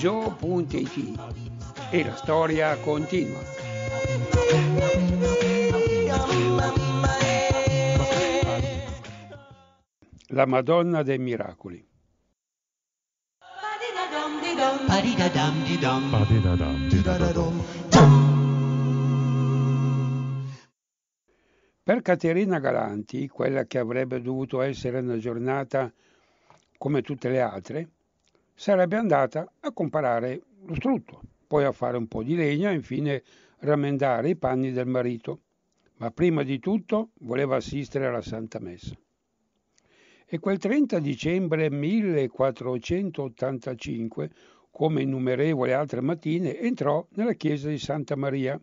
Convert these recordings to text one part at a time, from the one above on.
joe.it e la storia continua. La Madonna dei Miracoli. Per Caterina Galanti, quella che avrebbe dovuto essere una giornata come tutte le altre, sarebbe andata a comparare lo strutto, poi a fare un po' di legna e infine rammendare i panni del marito. Ma prima di tutto voleva assistere alla Santa Messa. E quel 30 dicembre 1485, come innumerevoli altre mattine, entrò nella chiesa di Santa Maria,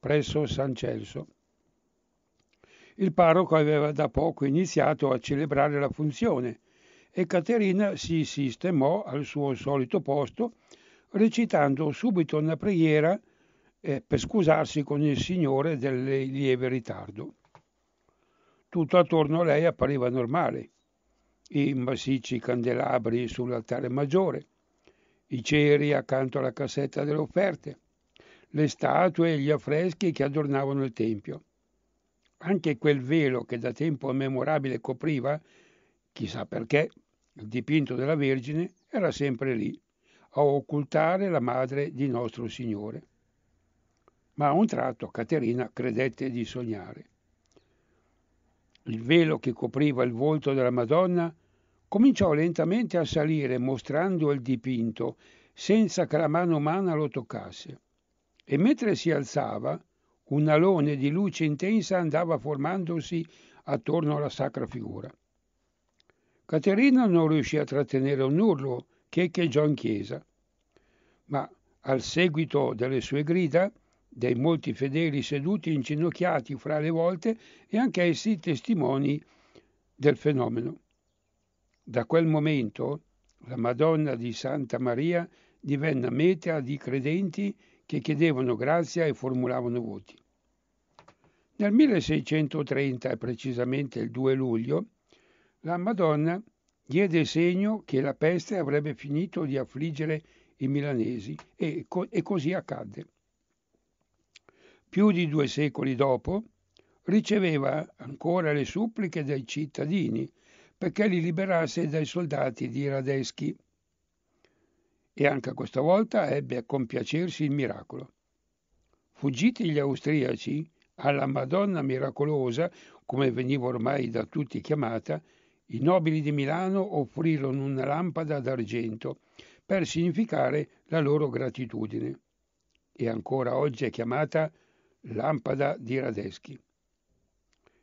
presso San Celso. Il parroco aveva da poco iniziato a celebrare la funzione e Caterina si sistemò al suo solito posto recitando subito una preghiera eh, per scusarsi con il Signore del lieve ritardo. Tutto attorno a lei appariva normale. I massicci candelabri sull'altare maggiore, i ceri accanto alla cassetta delle offerte, le statue e gli affreschi che adornavano il tempio. Anche quel velo che da tempo memorabile copriva, chissà perché, il dipinto della Vergine era sempre lì, a occultare la madre di nostro Signore. Ma a un tratto Caterina credette di sognare. Il velo che copriva il volto della Madonna cominciò lentamente a salire mostrando il dipinto senza che la mano umana lo toccasse. E mentre si alzava, un alone di luce intensa andava formandosi attorno alla sacra figura. Caterina non riuscì a trattenere un urlo che echeggiò in chiesa, ma al seguito delle sue grida, dei molti fedeli seduti inginocchiati fra le volte e anche essi testimoni del fenomeno. Da quel momento la Madonna di Santa Maria divenne meta di credenti che chiedevano grazia e formulavano voti. Nel 1630, precisamente il 2 luglio, la Madonna diede segno che la peste avrebbe finito di affliggere i milanesi e, co- e così accadde. Più di due secoli dopo riceveva ancora le suppliche dai cittadini perché li liberasse dai soldati di Radeschi e anche questa volta ebbe a compiacersi il miracolo. Fuggiti gli austriaci, alla Madonna miracolosa, come veniva ormai da tutti chiamata, i nobili di Milano offrirono una lampada d'argento per significare la loro gratitudine e ancora oggi è chiamata lampada di Radeschi.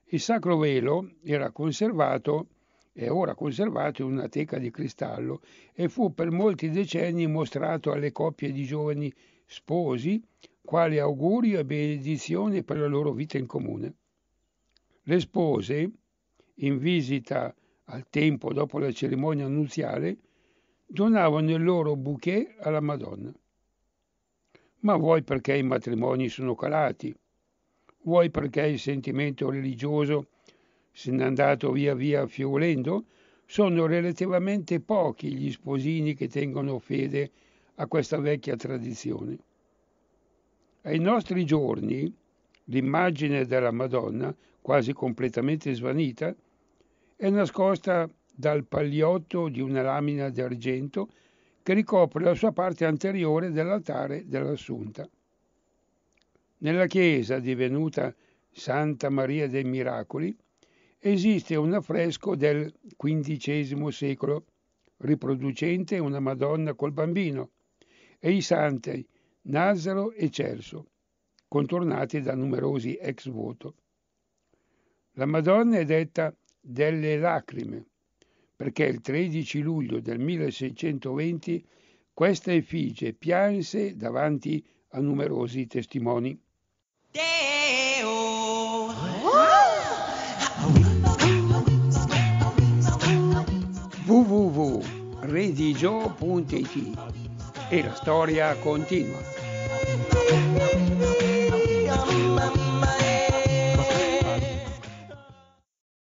Il sacro velo era conservato, è ora conservato in una teca di cristallo e fu per molti decenni mostrato alle coppie di giovani sposi quale augurio e benedizione per la loro vita in comune. Le spose, in visita al tempo dopo la cerimonia nuziale, donavano il loro bouquet alla Madonna. Ma vuoi perché i matrimoni sono calati, vuoi perché il sentimento religioso se n'è andato via via affievolendo, sono relativamente pochi gli sposini che tengono fede a questa vecchia tradizione. Ai nostri giorni l'immagine della Madonna, quasi completamente svanita, è nascosta dal pagliotto di una lamina d'argento che ricopre la sua parte anteriore dell'altare dell'Assunta. Nella chiesa divenuta Santa Maria dei Miracoli esiste un affresco del XV secolo riproducente una Madonna col bambino e i santi Nazaro e Celso, contornati da numerosi ex voto. La Madonna è detta delle lacrime, perché il 13 luglio del 1620 questa effigie pianse davanti a numerosi testimoni. www.redigio.it e la storia continua.